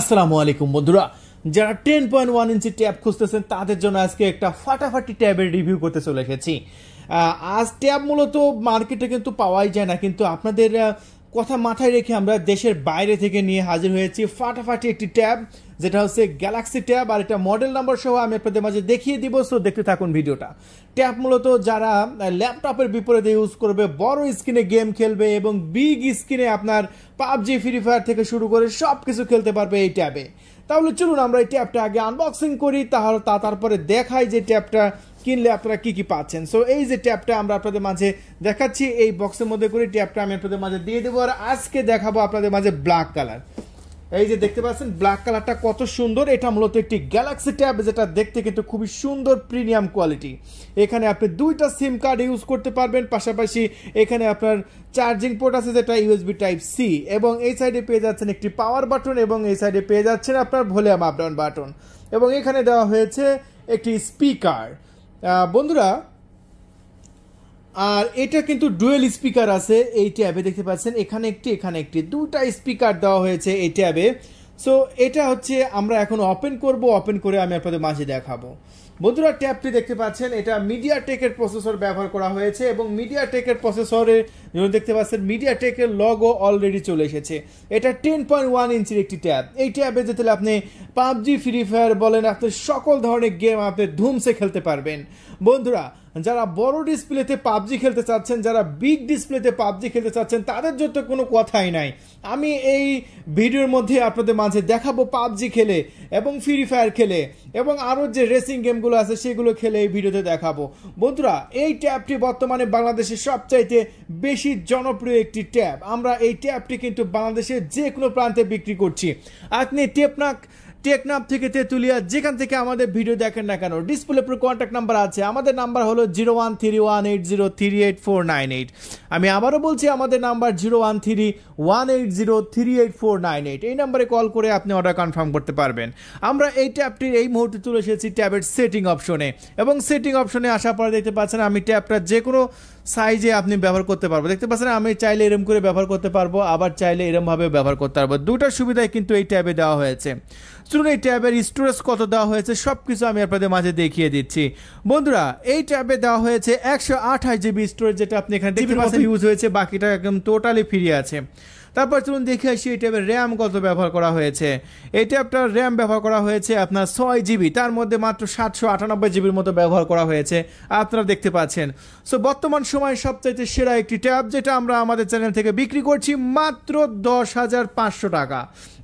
আসসালামু আলাইকুম বন্ধুরা যারা ten point one inch tab খুঁজতেছেন তাদের জন্য আজকে একটা ফাটাফাটি ট্যাবের রিভিউ করতে চলে এসেছি আজ ট্যাব মূলত মার্কেটে কিন্তু পাওয়াই যায় না কিন্তু আপনাদের কথা মাথায় রেখে আমরা দেশের বাইরে থেকে নিয়ে হাজির হয়েছি ফাটাফাটি একটি ট্যাব যেটা হচ্ছে গ্যালাক্সি ট্যাব আর এটা মডেল নাম্বার সহ আমি আপনাদের মাঝে দেখিয়ে দিব সো দেখতে থাকুন ভিডিওটা ট্যাব মূলত যারা ল্যাপটপের বিপরীতে ইউজ করবে বড় স্ক্রিনে গেম খেলবে এবং বিগ স্ক্রিনে আপনার পাবজি ফ্রি ফায়ার থেকে শুরু করে সব কিছু খেলতে পারবে এই ট্যাবে তাহলে চলুন আমরা এই ট্যাবটা আগে আনবক্সিং করি তাহলে তা তারপরে দেখাই যে ট্যাবটা কিনলে আপনারা কী কী পাচ্ছেন সো এই যে ট্যাবটা আমরা আপনাদের মাঝে দেখাচ্ছি এই বক্সের মধ্যে করে ট্যাবটা আমি আপনাদের মাঝে দিয়ে দেবো আর আজকে দেখাবো আপনাদের মাঝে ব্ল্যাক কালার এই যে দেখতে পাচ্ছেন ব্ল্যাক কালারটা কত সুন্দর এটা মূলত একটি গ্যালাক্সি ট্যাব যেটা দেখতে কিন্তু খুবই সুন্দর প্রিমিয়াম কোয়ালিটি এখানে আপনি দুইটা সিম কার্ড ইউজ করতে পারবেন পাশাপাশি এখানে আপনার চার্জিং পোর্ট আছে যেটা ইউএসবি টাইপ সি এবং এই সাইডে পেয়ে যাচ্ছেন একটি পাওয়ার বাটন এবং এই সাইডে পেয়ে যাচ্ছেন আপনার ভলিউম আপ ডাউন বাটন এবং এখানে দেওয়া হয়েছে একটি স্পিকার বন্ধুরা আর এটা কিন্তু ডুয়েল স্পিকার আছে এই ট্যাবে দেখতে পাচ্ছেন এখানে একটি এখানে একটি দুটা স্পিকার দেওয়া হয়েছে এই ট্যাবে সো এটা হচ্ছে আমরা এখন ওপেন করব ওপেন করে আমি আপনাদের মাঝে দেখাবো বন্ধুরা ট্যাবটি দেখতে পাচ্ছেন এটা মিডিয়া টেকের প্রসেসর ব্যবহার করা হয়েছে এবং মিডিয়া টেকের প্রসেসরের দেখতে পাচ্ছেন মিডিয়া টেকের লগও অলরেডি চলে এসেছে এটা টেন পয়েন্ট ওয়ান ইঞ্চির একটি ট্যাব এই ট্যাবে যেতে আপনি পাবজি ফ্রি ফায়ার বলেন আপনি সকল ধরনের গেম আপনি ধুমসে খেলতে পারবেন বন্ধুরা যারা বড় ডিসপ্লেতে পাবজি খেলতে চাচ্ছেন যারা বিগ ডিসপ্লেতে পাবজি খেলতে চাচ্ছেন তাদের জন্য কোনো কথাই নাই আমি এই ভিডিওর মধ্যে আপনাদের মাঝে দেখাবো পাবজি খেলে এবং ফ্রি ফায়ার খেলে এবং আরও যে রেসিং গেমগুলো আছে সেগুলো খেলে এই ভিডিওতে দেখাবো বন্ধুরা এই ট্যাবটি বর্তমানে বাংলাদেশের সবচাইতে বেশি জনপ্রিয় একটি ট্যাব আমরা এই ট্যাবটি কিন্তু বাংলাদেশের যে কোনো প্রান্তে বিক্রি করছি আপনি টেপনাক টেকনাপ থেকে তেঁতুলিয়া যেখান থেকে আমাদের ভিডিও দেখেন না কেন ডিসপ্লে প্রো কন্ট্যাক্ট নাম্বার আছে আমাদের নাম্বার হলো zero one three one eight zero three eight four nine eight আমি আবারও বলছি আমাদের number zero one three one eight zero three eight four nine eight এই নাম্বারে কল করে আপনি অর্ডার কনফার্ম করতে পারবেন আমরা এই ট্যাবটির এই মুহূর্তে তুলে এসেছি ট্যাবের সেটিং অপশনে এবং সেটিং অপশনে আসার পরে দেখতে পাচ্ছেন আমি ট্যাবটা যে কোনো সাইজে আপনি ব্যবহার করতে পারবো দেখতে পাচ্ছেন আমি চাইলে এরম করে ব্যবহার করতে পারবো আবার চাইলে এরমভাবে ব্যবহার করতে পারবো দুটার সুবিধাই কিন্তু এই ট্যাবে দেওয়া হয়েছে চলুন এই ট্যাবের স্টোরেজ কত দেওয়া হয়েছে সব কিছু আমি আপনাদের মাঝে দেখিয়ে দিচ্ছি বন্ধুরা এই ট্যাবে দেওয়া হয়েছে একশো আঠাশ জিবি স্টোরেজ যেটা আপনি এখানে ইউজ হয়েছে বাকিটা একদম টোটালি ফ্রি আছে তারপর চলুন দেখে আসি এই ট্যাবের র্যাম কত ব্যবহার করা হয়েছে এই ট্যাবটার র্যাম ব্যবহার করা হয়েছে আপনার ছয় জিবি তার মধ্যে মাত্র সাতশো আটানব্বই জিবির মতো ব্যবহার করা হয়েছে আপনারা দেখতে পাচ্ছেন সো বর্তমান সময়ে সবচাইতে সেরা একটি ট্যাব যেটা আমরা আমাদের চ্যানেল থেকে বিক্রি করছি মাত্র দশ হাজার পাঁচশো টাকা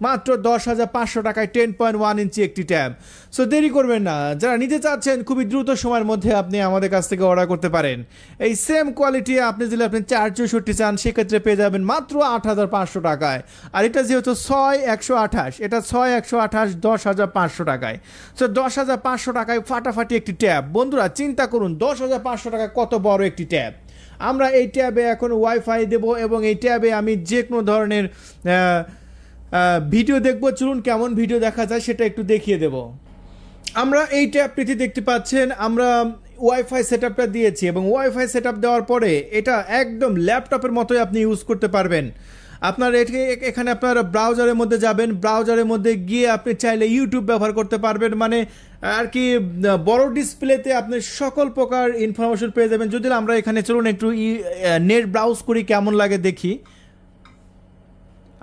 মাত্র দশ হাজার পাঁচশো টাকায় টেন পয়েন্ট ওয়ান ইঞ্চি একটি ট্যাব সো দেরি করবেন না যারা নিতে চাচ্ছেন খুবই দ্রুত সময়ের মধ্যে আপনি আমাদের কাছ থেকে অর্ডার করতে পারেন এই সেম কোয়ালিটি আপনি যদি আপনি চার চৌষট্টি চান সেক্ষেত্রে পেয়ে যাবেন মাত্র আট হাজার পাঁচশো টাকায় আর এটা যেহেতু ছয় একশো আঠাশ এটা ছয় একশো আঠাশ দশ হাজার পাঁচশো টাকায় তো দশ হাজার পাঁচশো টাকায় ফাটাফাটি একটি ট্যাব বন্ধুরা চিন্তা করুন দশ হাজার পাঁচশো টাকায় কত বড় একটি ট্যাব আমরা এই ট্যাবে এখন ওয়াইফাই দেব এবং এই ট্যাবে আমি যে কোনো ধরনের ভিডিও দেখব চলুন কেমন ভিডিও দেখা যায় সেটা একটু দেখিয়ে দেব আমরা এই ট্যাবটিতে দেখতে পাচ্ছেন আমরা ওয়াইফাই সেট আপটা দিয়েছি এবং ওয়াইফাই সেট দেওয়ার পরে এটা একদম ল্যাপটপের মতোই আপনি ইউজ করতে পারবেন আপনার এখানে আপনার ব্রাউজারের মধ্যে যাবেন ব্রাউজারের মধ্যে গিয়ে আপনি চাইলে ইউটিউব ব্যবহার করতে পারবেন মানে আর কি বড় ডিসপ্লেতে আপনি সকল প্রকার ইনফরমেশন পেয়ে যাবেন যদি আমরা এখানে চলুন একটু নেট ব্রাউজ করি কেমন লাগে দেখি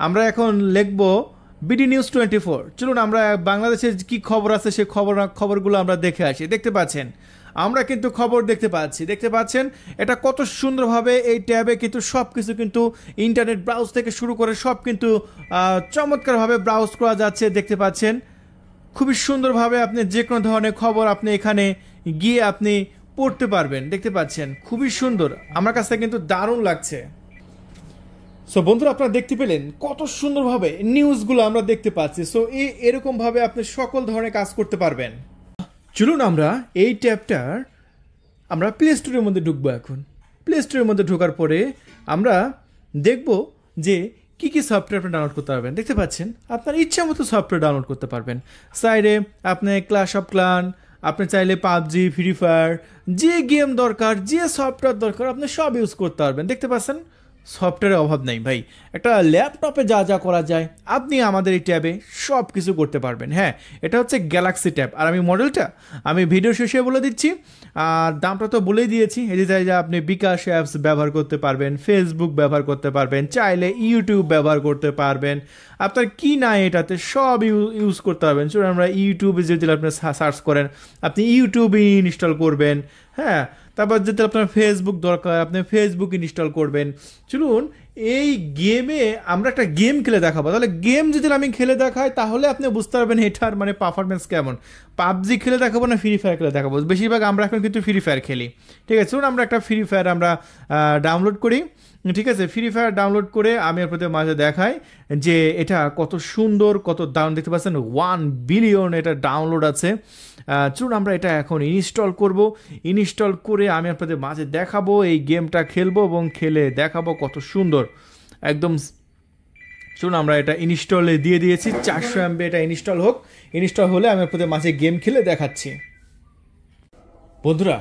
আমরা এখন লিখবো বিডি নিউজ টোয়েন্টি ফোর চলুন আমরা বাংলাদেশের কি খবর আছে সে খবর খবরগুলো আমরা দেখে আসি দেখতে পাচ্ছেন আমরা কিন্তু খবর দেখতে পাচ্ছি দেখতে পাচ্ছেন এটা কত সুন্দরভাবে এই ট্যাবে কিন্তু সব কিছু কিন্তু ইন্টারনেট ব্রাউজ থেকে শুরু করে সব কিন্তু চমৎকারভাবে ব্রাউজ করা যাচ্ছে দেখতে পাচ্ছেন খুবই সুন্দরভাবে আপনি যে কোনো ধরনের খবর আপনি এখানে গিয়ে আপনি পড়তে পারবেন দেখতে পাচ্ছেন খুবই সুন্দর আমার কাছে কিন্তু দারুণ লাগছে সো বন্ধুরা আপনারা দেখতে পেলেন কত সুন্দরভাবে নিউজগুলো আমরা দেখতে পাচ্ছি সো এই এরকমভাবে আপনি সকল ধরনের কাজ করতে পারবেন চলুন আমরা এই ট্যাবটার আমরা প্লে স্টোরের মধ্যে ঢুকবো এখন প্লে স্টোরের মধ্যে ঢোকার পরে আমরা দেখব যে কী কী সফটওয়্যার আপনি ডাউনলোড করতে পারবেন দেখতে পাচ্ছেন আপনার ইচ্ছা মতো সফটওয়্যার ডাউনলোড করতে পারবেন সাইডে আপনি ক্লাস অফ ক্লান আপনি চাইলে পাবজি ফ্রি ফায়ার যে গেম দরকার যে সফটওয়্যার দরকার আপনি সব ইউজ করতে পারবেন দেখতে পাচ্ছেন সফটওয়্যারের অভাব নেই ভাই একটা ল্যাপটপে যা যা করা যায় আপনি আমাদের এই ট্যাবে সব কিছু করতে পারবেন হ্যাঁ এটা হচ্ছে গ্যালাক্সি ট্যাব আর আমি মডেলটা আমি ভিডিও শেষে বলে দিচ্ছি আর দামটা তো বলেই দিয়েছি এটি চাই যে আপনি বিকাশ অ্যাপস ব্যবহার করতে পারবেন ফেসবুক ব্যবহার করতে পারবেন চাইলে ইউটিউব ব্যবহার করতে পারবেন আপনার কি না এটাতে সব ইউজ করতে পারবেন চলুন আমরা ইউটিউবে যদি আপনি সার্চ করেন আপনি ইউটিউবেই ইনস্টল করবেন হ্যাঁ তারপর যেতে আপনার ফেসবুক দরকার আপনি ফেসবুক ইনস্টল করবেন চলুন এই গেমে আমরা একটা গেম খেলে দেখাবো তাহলে গেম যদি আমি খেলে দেখাই তাহলে আপনি বুঝতে পারবেন এটার মানে পারফরমেন্স কেমন পাবজি খেলে দেখাবো না ফ্রি ফায়ার খেলে দেখাবো বেশিরভাগ আমরা এখন কিন্তু ফ্রি ফায়ার খেলি ঠিক আছে চলুন আমরা একটা ফ্রি ফায়ার আমরা ডাউনলোড করি ঠিক আছে ফ্রি ফায়ার ডাউনলোড করে আমি আপনাদের মাঝে দেখাই যে এটা কত সুন্দর কত দাম দেখতে পাচ্ছেন ওয়ান বিলিয়ন এটা ডাউনলোড আছে চলুন আমরা এটা এখন ইনস্টল করব ইনস্টল করে আমি আপনাদের মাঝে দেখাবো এই গেমটা খেলবো এবং খেলে দেখাবো কত সুন্দর একদম চলুন আমরা এটা ইনস্টলে দিয়ে দিয়েছি চারশো অ্যাম্বে এটা ইনস্টল হোক ইনস্টল হলে আমি আপনাদের মাঝে গেম খেলে দেখাচ্ছি বন্ধুরা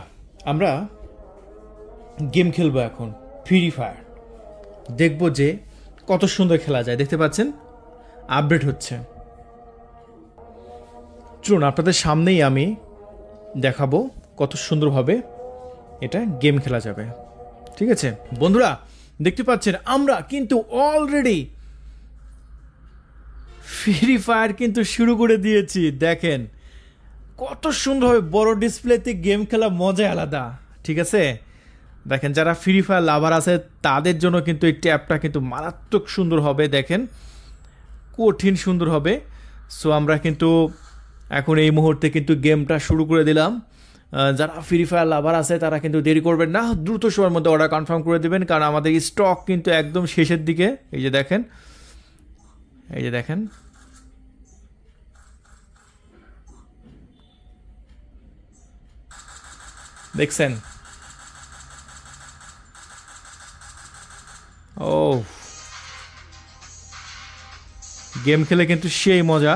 আমরা গেম খেলবো এখন ফ্রি ফায়ার দেখব যে কত সুন্দর খেলা যায় দেখতে পাচ্ছেন আপডেট হচ্ছে চলুন আপনাদের সামনেই আমি দেখাবো কত সুন্দরভাবে এটা গেম খেলা যাবে ঠিক আছে বন্ধুরা দেখতে পাচ্ছেন আমরা কিন্তু অলরেডি ফ্রি ফায়ার কিন্তু শুরু করে দিয়েছি দেখেন কত সুন্দরভাবে বড় ডিসপ্লেতে গেম খেলা মজা আলাদা ঠিক আছে দেখেন যারা ফ্রি ফায়ার লাভার আছে তাদের জন্য কিন্তু এই ট্যাপটা কিন্তু মারাত্মক সুন্দর হবে দেখেন কঠিন সুন্দর হবে সো আমরা কিন্তু এখন এই মুহূর্তে কিন্তু গেমটা শুরু করে দিলাম যারা ফ্রি ফায়ার লাভার আছে তারা কিন্তু দেরি করবেন না দ্রুত সময়ের মধ্যে অর্ডার কনফার্ম করে দেবেন কারণ আমাদের স্টক কিন্তু একদম শেষের দিকে এই যে দেখেন এই যে দেখেন দেখছেন ও গেম খেলে কিন্তু সেই মজা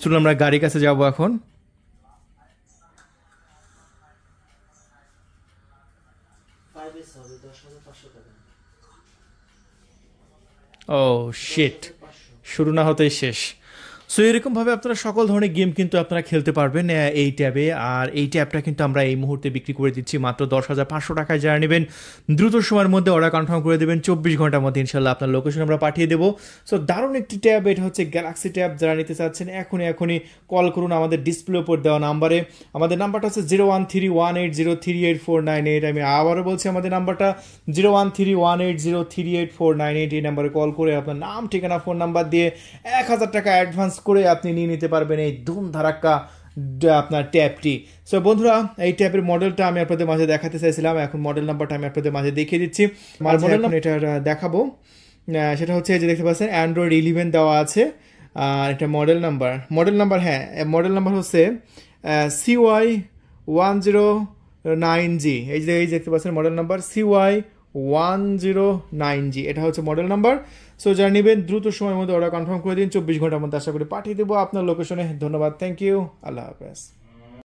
চলুন আমরা গাড়ির কাছে যাব এখন ও শিট শুরু না হতেই শেষ সো এরকমভাবে আপনারা সকল ধরনের গেম কিন্তু আপনারা খেলতে পারবেন এই ট্যাবে আর এই ট্যাবটা কিন্তু আমরা এই মুহূর্তে বিক্রি করে দিচ্ছি মাত্র দশ হাজার পাঁচশো টাকায় যারা নেবেন দ্রুত সময়ের মধ্যে অর্ডার কনফার্ম করে দেবেন চব্বিশ ঘন্টার মধ্যে ইনশাল্লাহ আপনার লোকেশন আমরা পাঠিয়ে দেবো সো দারুণ একটি ট্যাব এটা হচ্ছে গ্যালাক্সি ট্যাব যারা নিতে চাচ্ছেন এখনই এখনই কল করুন আমাদের ডিসপ্লে উপর দেওয়া নাম্বারে আমাদের নাম্বারটা হচ্ছে zero one three one eight zero three eight four nine eight আমি আবারও বলছি আমাদের নাম্বারটা zero one three one eight zero three eight four nine eight এই নাম্বারে কল করে আপনার নাম ঠিকানা ফোন নাম্বার দিয়ে এক হাজার টাকা অ্যাডভান্স করে আপনি নিয়ে নিতে পারবেন এই ধুম ধারাক্কা আপনার ট্যাপটি সো বন্ধুরা এই ট্যাপের মডেলটা আমি আপনাদের মাঝে দেখাতে চাইছিলাম এখন মডেল নাম্বারটা আমি আপনাদের মাঝে দেখিয়ে দিচ্ছি আর মডেল নাম্বার এটা দেখাবো সেটা হচ্ছে যে দেখতে পাচ্ছেন অ্যান্ড্রয়েড ইলেভেন দেওয়া আছে আর এটা মডেল নাম্বার মডেল নাম্বার হ্যাঁ মডেল নাম্বার হচ্ছে C Y one zero nine G এই যে এই দেখতে পাচ্ছেন model number C Y one zero nine G এটা হচ্ছে মডেল নাম্বার সো যারা নেবেন দ্রুত সময়ের মধ্যে অর্ডার কনফার্ম করে দিন চব্বিশ ঘন্টার মধ্যে আশা করি পাঠিয়ে দেবো আপনার লোকেশনে ধন্যবাদ থ্যাংক ইউ আল্লাহ হাফেজ